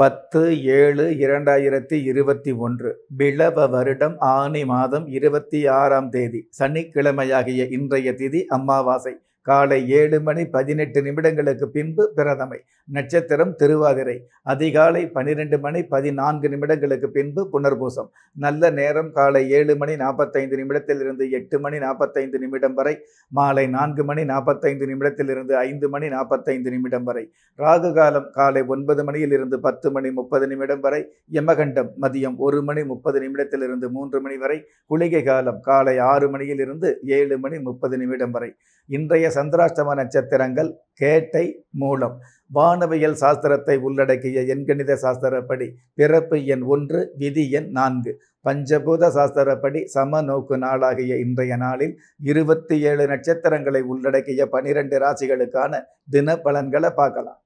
பத்து ஏழு இரண்டாயிரத்தி இருபத்தி ஒன்று பிளவ வருடம் ஆனி மாதம் இருபத்தி ஆறாம் தேதி சனிக்கிழமையாகிய இன்றைய திதி அமாவாசை காலை ஏழு மணி பதினெட்டு நிமிடங்களுக்கு பின்பு பிரதமை நட்சத்திரம் திருவாதிரை அதிகாலை பனிரெண்டு மணி பதினான்கு நிமிடங்களுக்கு பின்பு புனர்பூசம் நல்ல நேரம் காலை ஏழு மணி நாற்பத்தைந்து நிமிடத்திலிருந்து எட்டு மணி நாற்பத்தைந்து நிமிடம் வரை மாலை நான்கு மணி நாற்பத்தைந்து நிமிடத்திலிருந்து ஐந்து மணி நாற்பத்தைந்து நிமிடம் வரை ராகு காலம் காலை ஒன்பது மணியிலிருந்து பத்து மணி முப்பது நிமிடம் வரை யமகண்டம் மதியம் ஒரு மணி முப்பது நிமிடத்திலிருந்து மூன்று மணி வரை குளிகை காலம் காலை ஆறு மணியிலிருந்து ஏழு மணி முப்பது நிமிடம் வரை இன்றைய சந்திராஷ்டம நட்சத்திரங்கள் கேட்டை மூலம் வானவியல் சாஸ்திரத்தை உள்ளடக்கிய எண்கணித சாஸ்திரப்படி பிறப்பு எண் ஒன்று விதி எண் நான்கு பஞ்சபூத சாஸ்திரப்படி சம நோக்கு நாளாகிய இன்றைய நாளில் இருபத்தி ஏழு நட்சத்திரங்களை உள்ளடக்கிய பனிரெண்டு ராசிகளுக்கான தின பலன்களை பார்க்கலாம்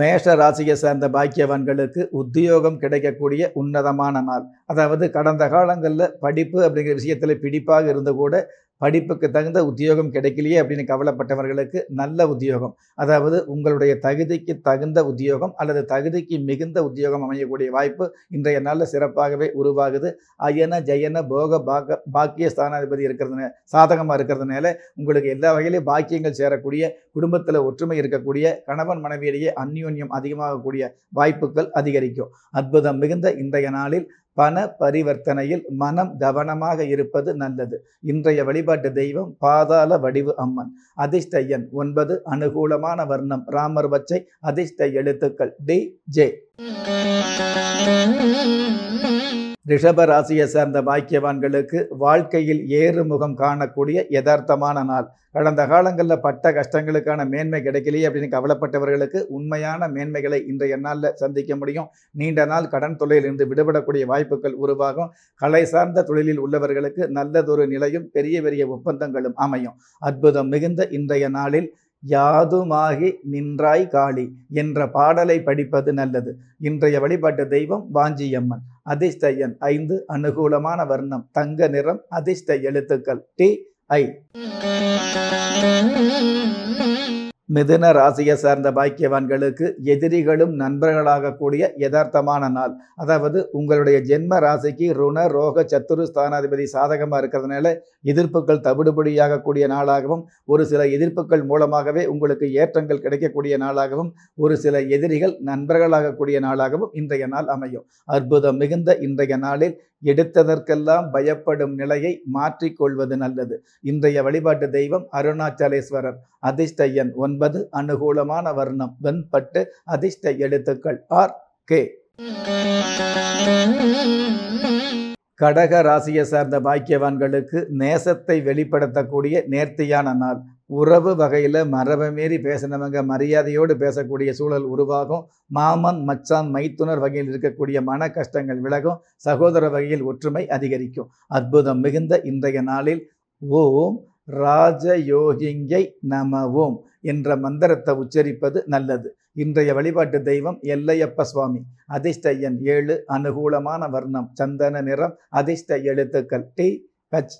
மேஷ ராசியை சேர்ந்த பாக்கியவான்களுக்கு உத்தியோகம் கிடைக்கக்கூடிய உன்னதமான நாள் அதாவது கடந்த காலங்களில் படிப்பு அப்படிங்கிற விஷயத்தில் பிடிப்பாக இருந்து கூட படிப்புக்கு தகுந்த உத்தியோகம் கிடைக்கலையே அப்படின்னு கவலைப்பட்டவர்களுக்கு நல்ல உத்தியோகம் அதாவது உங்களுடைய தகுதிக்கு தகுந்த உத்தியோகம் அல்லது தகுதிக்கு மிகுந்த உத்தியோகம் அமையக்கூடிய வாய்ப்பு இன்றைய நாளில் சிறப்பாகவே உருவாகுது அயன ஜயன போக பாக பாக்கிய ஸ்தானாதிபதி இருக்கிறதுன சாதகமாக இருக்கிறதுனால உங்களுக்கு எல்லா வகையிலையும் பாக்கியங்கள் சேரக்கூடிய குடும்பத்தில் ஒற்றுமை இருக்கக்கூடிய கணவன் மனைவியிடையே அந்யோன்யம் அதிகமாகக்கூடிய வாய்ப்புகள் அதிகரிக்கும் அற்புதம் மிகுந்த இன்றைய நாளில் பண பரிவர்த்தனையில் மனம் கவனமாக இருப்பது நல்லது இன்றைய வழிபாட்டு தெய்வம் பாதாள வடிவு அம்மன் அதிர்ஷ்ட எண் ஒன்பது அனுகூலமான வர்ணம் ராமர் பச்சை அதிர்ஷ்ட எழுத்துக்கள் டி ஜே ராசியை சேர்ந்த பாக்கியவான்களுக்கு வாழ்க்கையில் ஏறுமுகம் காணக்கூடிய யதார்த்தமான நாள் கடந்த காலங்களில் பட்ட கஷ்டங்களுக்கான மேன்மை கிடைக்கலையே அப்படின்னு கவலைப்பட்டவர்களுக்கு உண்மையான மேன்மைகளை இன்றைய நாளில் சந்திக்க முடியும் நீண்ட நாள் கடன் தொழிலில் இருந்து விடுபடக்கூடிய வாய்ப்புகள் உருவாகும் கலை சார்ந்த தொழிலில் உள்ளவர்களுக்கு நல்லதொரு நிலையும் பெரிய பெரிய ஒப்பந்தங்களும் அமையும் அற்புதம் மிகுந்த இன்றைய நாளில் யாதுமாகி நின்றாய் காளி என்ற பாடலை படிப்பது நல்லது இன்றைய வழிபாட்டு தெய்வம் வாஞ்சியம்மன் அதிர்ஷ்ட ஐந்து அனுகூலமான வர்ணம் தங்க நிறம் அதிர்ஷ்ட எழுத்துக்கள் டி ஐ மிதுன ராசியை சார்ந்த பாக்கியவான்களுக்கு எதிரிகளும் நண்பர்களாகக்கூடிய யதார்த்தமான நாள் அதாவது உங்களுடைய ஜென்ம ராசிக்கு ருண ரோக சத்துரு ஸ்தானாதிபதி சாதகமாக இருக்கிறதுனால எதிர்ப்புகள் தவிடுபடியாகக்கூடிய நாளாகவும் ஒரு சில எதிர்ப்புகள் மூலமாகவே உங்களுக்கு ஏற்றங்கள் கிடைக்கக்கூடிய நாளாகவும் ஒரு சில எதிரிகள் நண்பர்களாகக்கூடிய நாளாகவும் இன்றைய நாள் அமையும் அற்புதம் மிகுந்த இன்றைய நாளில் எடுத்ததற்கெல்லாம் பயப்படும் நிலையை மாற்றிக்கொள்வது நல்லது இன்றைய வழிபாட்டு தெய்வம் அருணாச்சலேஸ்வரர் அதிர்ஷ்ட எண் ஒன்பது அனுகூலமான வர்ணம் வெண்பட்டு அதிர்ஷ்ட எழுத்துக்கள் ஆர் கே கடக ராசியை சார்ந்த பாக்கியவான்களுக்கு நேசத்தை வெளிப்படுத்தக்கூடிய நேர்த்தியான நாள் உறவு வகையில் மரபை மீறி பேசினவங்க மரியாதையோடு பேசக்கூடிய சூழல் உருவாகும் மாமன் மச்சான் மைத்துனர் வகையில் இருக்கக்கூடிய மன கஷ்டங்கள் விலகும் சகோதர வகையில் ஒற்றுமை அதிகரிக்கும் அற்புதம் மிகுந்த இன்றைய நாளில் ஓம் ராஜயோகிங்கை நமவோம் என்ற மந்திரத்தை உச்சரிப்பது நல்லது இன்றைய வழிபாட்டு தெய்வம் எல்லையப்ப சுவாமி அதிர்ஷ்ட எண் ஏழு அனுகூலமான வர்ணம் சந்தன நிறம் அதிர்ஷ்ட எழுத்துக்கள் டி ஹச்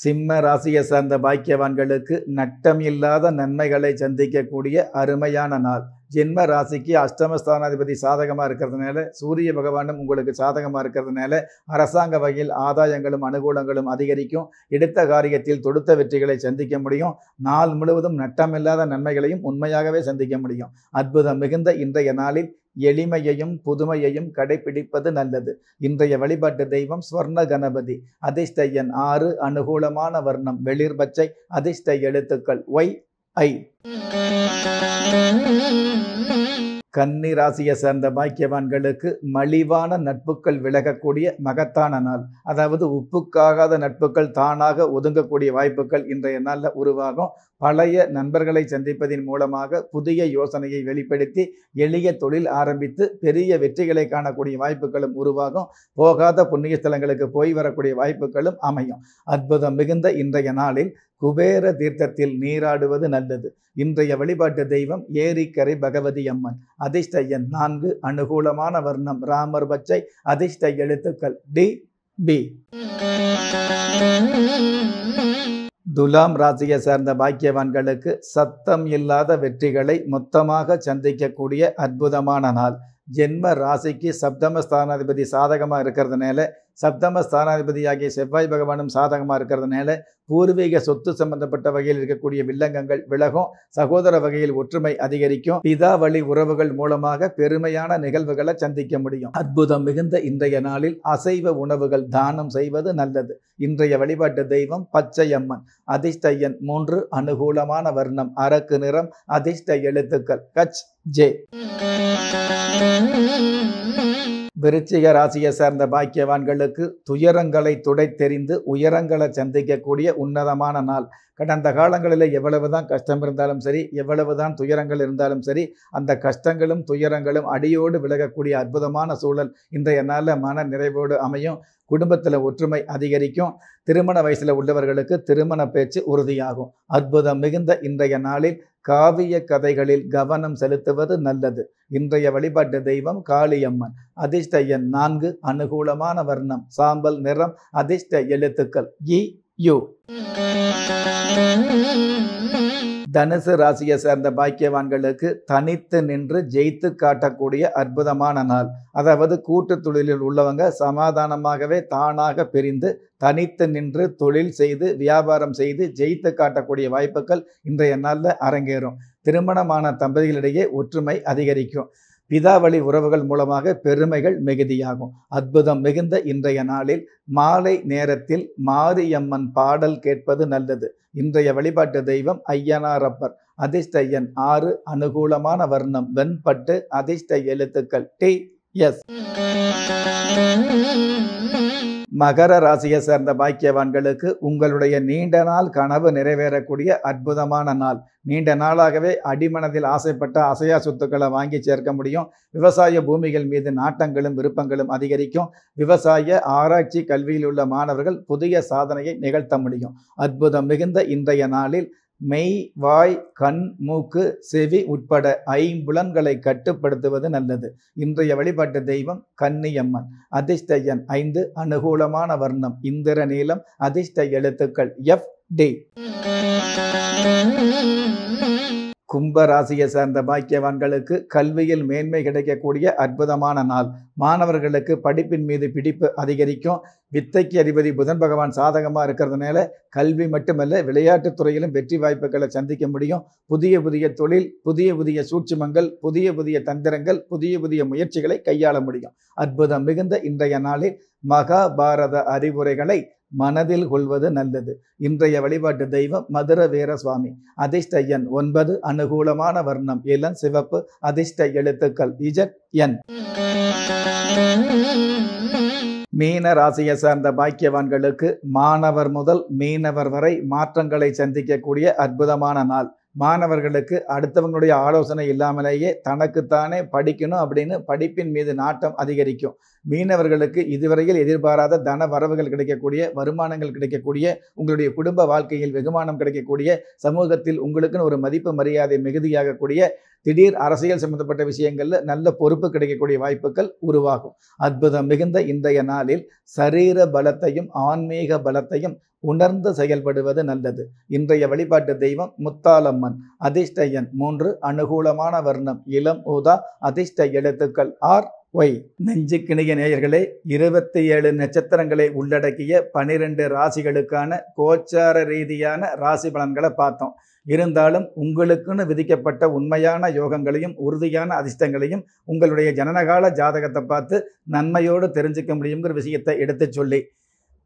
சிம்ம ராசியை சார்ந்த பாக்கியவான்களுக்கு நட்டம் இல்லாத நன்மைகளை சந்திக்கக்கூடிய அருமையான நாள் ஜென்ம ராசிக்கு அஷ்டமஸ்தானாதிபதி சாதகமாக இருக்கிறதுனால சூரிய பகவானும் உங்களுக்கு சாதகமாக இருக்கிறதுனால அரசாங்க வகையில் ஆதாயங்களும் அனுகூலங்களும் அதிகரிக்கும் எடுத்த காரியத்தில் தொடுத்த வெற்றிகளை சந்திக்க முடியும் நாள் முழுவதும் நட்டமில்லாத நன்மைகளையும் உண்மையாகவே சந்திக்க முடியும் அற்புதம் மிகுந்த இன்றைய நாளில் எளிமையையும் புதுமையையும் கடைபிடிப்பது நல்லது இன்றைய வழிபாட்டு தெய்வம் ஸ்வர்ண கணபதி அதிர்ஷ்ட எண் ஆறு அனுகூலமான வர்ணம் வெளிர் பச்சை அதிர்ஷ்ட எழுத்துக்கள் ஒய் ஐ கன்னி ராசியை சேர்ந்த பாக்கியவான்களுக்கு மலிவான நட்புகள் விலகக்கூடிய மகத்தான நாள் அதாவது உப்புக்காகாத நட்புகள் தானாக ஒதுங்கக்கூடிய வாய்ப்புகள் இன்றைய நாளில் உருவாகும் பழைய நண்பர்களை சந்திப்பதின் மூலமாக புதிய யோசனையை வெளிப்படுத்தி எளிய தொழில் ஆரம்பித்து பெரிய வெற்றிகளை காணக்கூடிய வாய்ப்புகளும் உருவாகும் போகாத புண்ணிய ஸ்தலங்களுக்கு போய் வரக்கூடிய வாய்ப்புகளும் அமையும் அற்புதம் மிகுந்த இன்றைய நாளில் குபேர தீர்த்தத்தில் நீராடுவது நல்லது இன்றைய வழிபாட்டு தெய்வம் ஏரிக்கரை பகவதி அம்மன் அதிர்ஷ்ட எண் நான்கு அனுகூலமான வர்ணம் ராமர் பச்சை அதிர்ஷ்ட எழுத்துக்கள் டி பி துலாம் ராசியை சேர்ந்த பாக்கியவான்களுக்கு சத்தம் இல்லாத வெற்றிகளை மொத்தமாக சந்திக்கக்கூடிய அற்புதமான நாள் ஜென்ம ராசிக்கு சப்தமஸ்தானாதிபதி சாதகமாக இருக்கிறதுனால சப்தம ஸ்தானாதிபதியாகிய செவ்வாய் பகவானும் சாதகமாக இருக்கிறதுனால பூர்வீக சொத்து சம்பந்தப்பட்ட வகையில் இருக்கக்கூடிய வில்லங்கங்கள் விலகும் சகோதர வகையில் ஒற்றுமை அதிகரிக்கும் பிதா வழி உறவுகள் மூலமாக பெருமையான நிகழ்வுகளை சந்திக்க முடியும் அற்புதம் மிகுந்த இன்றைய நாளில் அசைவ உணவுகள் தானம் செய்வது நல்லது இன்றைய வழிபாட்டு தெய்வம் பச்சை அம்மன் அதிர்ஷ்டையன் மூன்று அனுகூலமான வர்ணம் அரக்கு நிறம் அதிர்ஷ்ட எழுத்துக்கள் கச் ஜே விருச்சிக ராசியை சேர்ந்த பாக்கியவான்களுக்கு துயரங்களை துடை தெரிந்து உயரங்களை சந்திக்கக்கூடிய உன்னதமான நாள் கடந்த காலங்களில் எவ்வளவு தான் கஷ்டம் இருந்தாலும் சரி எவ்வளவு தான் துயரங்கள் இருந்தாலும் சரி அந்த கஷ்டங்களும் துயரங்களும் அடியோடு விலகக்கூடிய அற்புதமான சூழல் இன்றைய நாளில் மன நிறைவோடு அமையும் குடும்பத்தில் ஒற்றுமை அதிகரிக்கும் திருமண வயசில் உள்ளவர்களுக்கு திருமண பேச்சு உறுதியாகும் அற்புதம் மிகுந்த இன்றைய நாளில் காவிய கதைகளில் கவனம் செலுத்துவது நல்லது இன்றைய வழிபாட்டு தெய்வம் காளியம்மன் அதிர்ஷ்ட எண் நான்கு அனுகூலமான வர்ணம் சாம்பல் நிறம் அதிர்ஷ்ட எழுத்துக்கள் இ யு தனுசு ராசியை சேர்ந்த பாக்கியவான்களுக்கு தனித்து நின்று ஜெயித்து காட்டக்கூடிய அற்புதமான நாள் அதாவது கூட்டு தொழிலில் உள்ளவங்க சமாதானமாகவே தானாக பிரிந்து தனித்து நின்று தொழில் செய்து வியாபாரம் செய்து ஜெயித்து காட்டக்கூடிய வாய்ப்புகள் இன்றைய நாளில் அரங்கேறும் திருமணமான தம்பதிகளிடையே ஒற்றுமை அதிகரிக்கும் பிதாவளி உறவுகள் மூலமாக பெருமைகள் மிகுதியாகும் அற்புதம் மிகுந்த இன்றைய நாளில் மாலை நேரத்தில் மாரியம்மன் பாடல் கேட்பது நல்லது இன்றைய வழிபாட்டு தெய்வம் ஐயனாரப்பர் அதிர்ஷ்ட எண் ஆறு அனுகூலமான வர்ணம் வெண்பட்டு அதிர்ஷ்ட எழுத்துக்கள் டி எஸ் மகர ராசியை சேர்ந்த பாக்கியவான்களுக்கு உங்களுடைய நீண்ட நாள் கனவு நிறைவேறக்கூடிய அற்புதமான நாள் நீண்ட நாளாகவே அடிமனதில் ஆசைப்பட்ட அசையா சொத்துக்களை வாங்கி சேர்க்க முடியும் விவசாய பூமிகள் மீது நாட்டங்களும் விருப்பங்களும் அதிகரிக்கும் விவசாய ஆராய்ச்சி கல்வியில் உள்ள மாணவர்கள் புதிய சாதனையை நிகழ்த்த முடியும் அற்புதம் மிகுந்த இன்றைய நாளில் மெய் வாய் கண் மூக்கு செவி உட்பட ஐம்புலன்களை கட்டுப்படுத்துவது நல்லது இன்றைய வழிபாட்டு தெய்வம் கன்னியம்மன் அதிர்ஷ்ட எண் ஐந்து அனுகூலமான வர்ணம் இந்திர நீளம் அதிர்ஷ்ட எழுத்துக்கள் எஃப் டி கும்ப ராசியை சேர்ந்த பாக்கியவான்களுக்கு கல்வியில் மேன்மை கிடைக்கக்கூடிய அற்புதமான நாள் மாணவர்களுக்கு படிப்பின் மீது பிடிப்பு அதிகரிக்கும் வித்தைக்கு அதிபதி புதன் பகவான் சாதகமாக இருக்கிறதுனால கல்வி மட்டுமல்ல விளையாட்டுத் துறையிலும் வெற்றி வாய்ப்புகளை சந்திக்க முடியும் புதிய புதிய தொழில் புதிய புதிய சூட்சுமங்கள் புதிய புதிய தந்திரங்கள் புதிய புதிய முயற்சிகளை கையாள முடியும் அற்புதம் மிகுந்த இன்றைய நாளில் மகாபாரத அறிவுரைகளை மனதில் கொள்வது நல்லது இன்றைய வழிபாட்டு தெய்வம் மதுர வீர சுவாமி அதிர்ஷ்ட எண் ஒன்பது அனுகூலமான வர்ணம் இளம் சிவப்பு அதிர்ஷ்ட எழுத்துக்கள் இஜட் என் மீன ராசியை சார்ந்த பாக்கியவான்களுக்கு மாணவர் முதல் மீனவர் வரை மாற்றங்களை சந்திக்கக்கூடிய அற்புதமான நாள் மாணவர்களுக்கு அடுத்தவங்களுடைய ஆலோசனை இல்லாமலேயே தனக்குத்தானே படிக்கணும் அப்படின்னு படிப்பின் மீது நாட்டம் அதிகரிக்கும் மீனவர்களுக்கு இதுவரையில் எதிர்பாராத தன வரவுகள் கிடைக்கக்கூடிய வருமானங்கள் கிடைக்கக்கூடிய உங்களுடைய குடும்ப வாழ்க்கையில் வெகுமானம் கிடைக்கக்கூடிய சமூகத்தில் உங்களுக்குன்னு ஒரு மதிப்பு மரியாதை மிகுதியாகக்கூடிய திடீர் அரசியல் சம்பந்தப்பட்ட விஷயங்களில் நல்ல பொறுப்பு கிடைக்கக்கூடிய வாய்ப்புகள் உருவாகும் அற்புதம் மிகுந்த இன்றைய நாளில் சரீர பலத்தையும் ஆன்மீக பலத்தையும் உணர்ந்து செயல்படுவது நல்லது இன்றைய வழிபாட்டு தெய்வம் முத்தாலம்மன் அதிர்ஷ்ட எண் மூன்று அனுகூலமான வர்ணம் இளம் ஊதா அதிர்ஷ்ட எழுத்துக்கள் ஆர் ஒய் நெஞ்சுக்கிணிய நேயர்களே இருபத்தி ஏழு நட்சத்திரங்களை உள்ளடக்கிய பனிரெண்டு ராசிகளுக்கான கோச்சார ரீதியான ராசி பலன்களை பார்த்தோம் இருந்தாலும் உங்களுக்குன்னு விதிக்கப்பட்ட உண்மையான யோகங்களையும் உறுதியான அதிர்ஷ்டங்களையும் உங்களுடைய ஜனனகால ஜாதகத்தை பார்த்து நன்மையோடு தெரிஞ்சுக்க முடியுங்கிற விஷயத்தை எடுத்து சொல்லி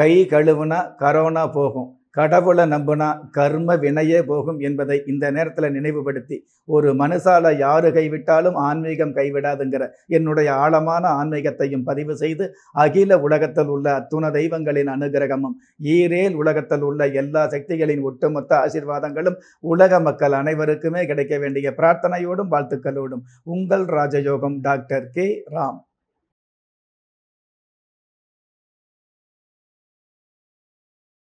கை கழுவுனா கரோனா போகும் கடவுளை நம்புனா கர்ம வினையே போகும் என்பதை இந்த நேரத்தில் நினைவுபடுத்தி ஒரு மனுசால யாரு கைவிட்டாலும் ஆன்மீகம் கைவிடாதுங்கிற என்னுடைய ஆழமான ஆன்மீகத்தையும் பதிவு செய்து அகில உலகத்தில் உள்ள அத்துண தெய்வங்களின் அனுகிரகமும் ஈரேல் உலகத்தில் உள்ள எல்லா சக்திகளின் ஒட்டுமொத்த ஆசிர்வாதங்களும் உலக மக்கள் அனைவருக்குமே கிடைக்க வேண்டிய பிரார்த்தனையோடும் வாழ்த்துக்களோடும் உங்கள் ராஜயோகம் டாக்டர் கே ராம்